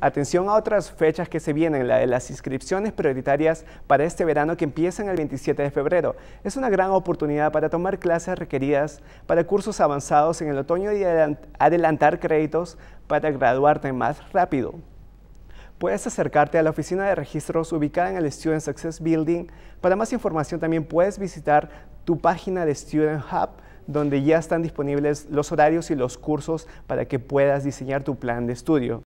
Atención a otras fechas que se vienen, la de las inscripciones prioritarias para este verano que empiezan el 27 de febrero. Es una gran oportunidad para tomar clases requeridas para cursos avanzados en el otoño y adelantar créditos para graduarte más rápido. Puedes acercarte a la oficina de registros ubicada en el Student Success Building. Para más información también puedes visitar tu página de Student Hub donde ya están disponibles los horarios y los cursos para que puedas diseñar tu plan de estudio.